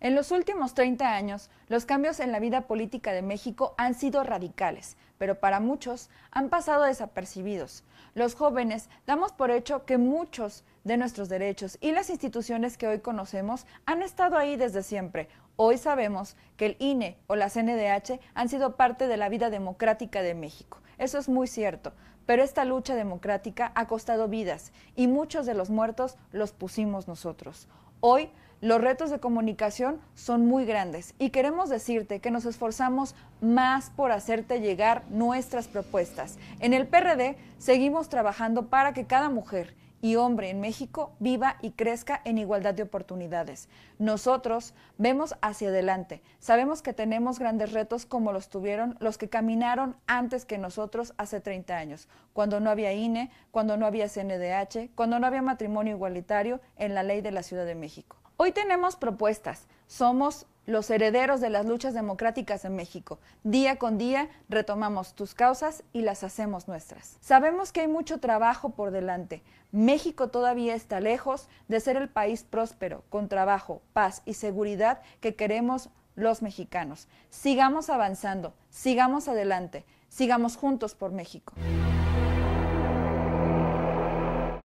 En los últimos 30 años, los cambios en la vida política de México han sido radicales, pero para muchos han pasado desapercibidos. Los jóvenes damos por hecho que muchos de nuestros derechos y las instituciones que hoy conocemos han estado ahí desde siempre. Hoy sabemos que el INE o la CNDH han sido parte de la vida democrática de México. Eso es muy cierto, pero esta lucha democrática ha costado vidas y muchos de los muertos los pusimos nosotros. Hoy los retos de comunicación son muy grandes y queremos decirte que nos esforzamos más por hacerte llegar nuestras propuestas. En el PRD seguimos trabajando para que cada mujer y hombre en México viva y crezca en igualdad de oportunidades. Nosotros vemos hacia adelante. Sabemos que tenemos grandes retos como los tuvieron los que caminaron antes que nosotros hace 30 años, cuando no había INE, cuando no había CNDH, cuando no había matrimonio igualitario en la ley de la Ciudad de México. Hoy tenemos propuestas. Somos los herederos de las luchas democráticas en México. Día con día retomamos tus causas y las hacemos nuestras. Sabemos que hay mucho trabajo por delante. México todavía está lejos de ser el país próspero, con trabajo, paz y seguridad que queremos los mexicanos. Sigamos avanzando, sigamos adelante, sigamos juntos por México.